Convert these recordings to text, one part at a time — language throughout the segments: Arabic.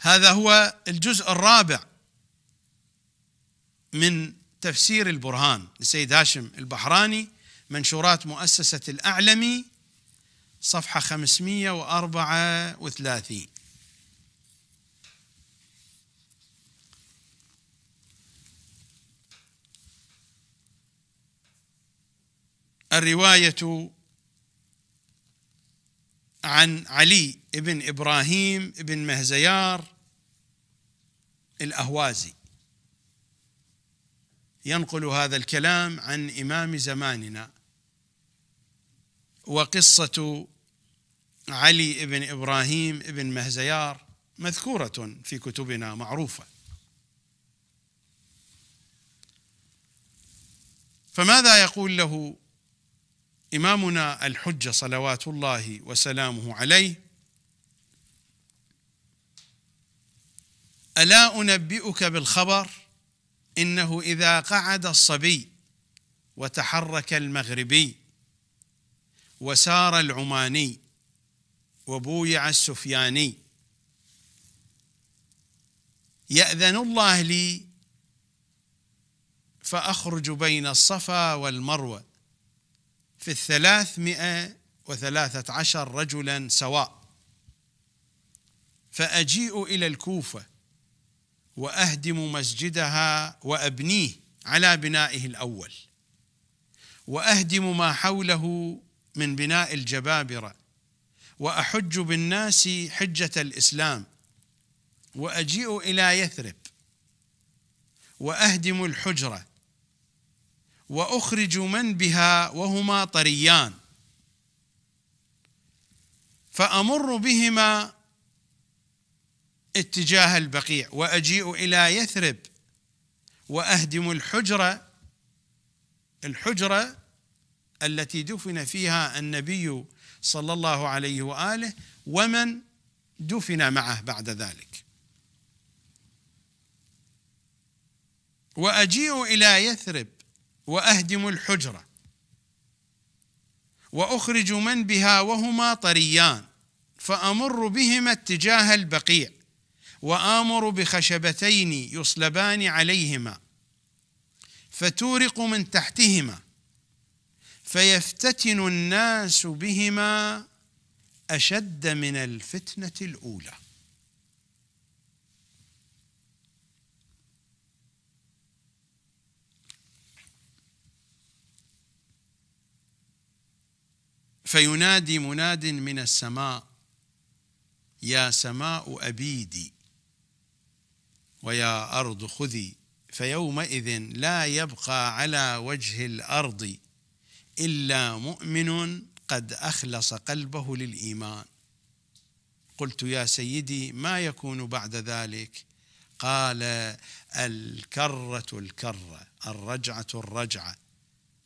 هذا هو الجزء الرابع من تفسير البرهان لسيد هاشم البحراني منشورات مؤسسة الأعلمي صفحة 534 الرواية عن علي بن ابراهيم بن مهزيار الاهوازي ينقل هذا الكلام عن امام زماننا وقصه علي بن ابراهيم بن مهزيار مذكوره في كتبنا معروفه فماذا يقول له إمامنا الحجة صلوات الله وسلامه عليه ألا أنبئك بالخبر إنه إذا قعد الصبي وتحرك المغربي وسار العماني وبويع السفياني يأذن الله لي فأخرج بين الصفا والمروة في الثلاثمائة وثلاثة عشر رجلا سواء فأجيء إلى الكوفة وأهدم مسجدها وأبنيه على بنائه الأول وأهدم ما حوله من بناء الجبابرة وأحج بالناس حجة الإسلام وأجيء إلى يثرب وأهدم الحجرة وأخرج من بها وهما طريان فأمر بهما اتجاه البقيع وأجيء إلى يثرب وأهدم الحجرة الحجرة التي دفن فيها النبي صلى الله عليه وآله ومن دفن معه بعد ذلك وأجيء إلى يثرب وأهدم الحجرة وأخرج من بها وهما طريان فأمر بهما اتجاه البقيع وآمر بخشبتين يصلبان عليهما فتورق من تحتهما فيفتتن الناس بهما أشد من الفتنة الأولى فينادي مناد من السماء يا سماء أبيدي ويا أرض خذي فيومئذ لا يبقى على وجه الأرض إلا مؤمن قد أخلص قلبه للإيمان قلت يا سيدي ما يكون بعد ذلك قال الكرة الكرة الرجعة الرجعة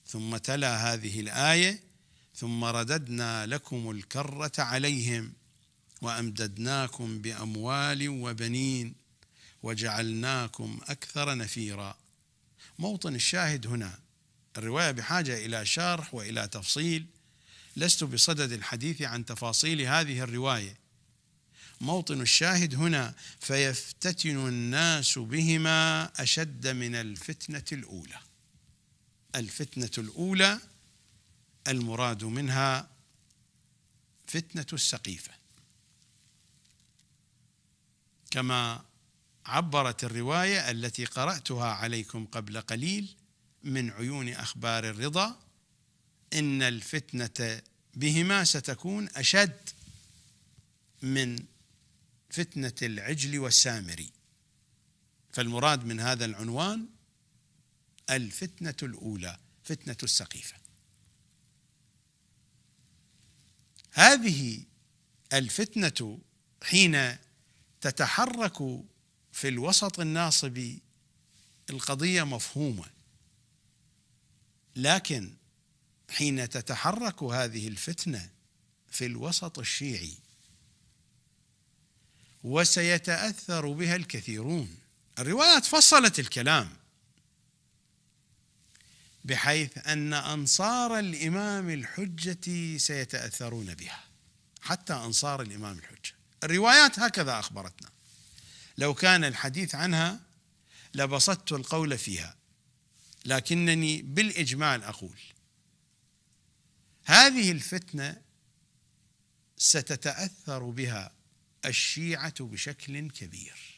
ثم تلا هذه الآية ثم رددنا لكم الكرة عليهم وأمددناكم بأموال وبنين وجعلناكم أكثر نفيرا موطن الشاهد هنا الرواية بحاجة إلى شرح وإلى تفصيل لست بصدد الحديث عن تفاصيل هذه الرواية موطن الشاهد هنا فيفتتن الناس بهما أشد من الفتنة الأولى الفتنة الأولى المراد منها فتنة السقيفة كما عبرت الرواية التي قرأتها عليكم قبل قليل من عيون أخبار الرضا إن الفتنة بهما ستكون أشد من فتنة العجل والسامري فالمراد من هذا العنوان الفتنة الأولى فتنة السقيفة هذه الفتنه حين تتحرك في الوسط الناصبي القضيه مفهومه لكن حين تتحرك هذه الفتنه في الوسط الشيعي وسيتاثر بها الكثيرون الروايات فصلت الكلام بحيث ان انصار الامام الحجه سيتاثرون بها حتى انصار الامام الحجه الروايات هكذا اخبرتنا لو كان الحديث عنها لبسطت القول فيها لكنني بالاجمال اقول هذه الفتنه ستتاثر بها الشيعه بشكل كبير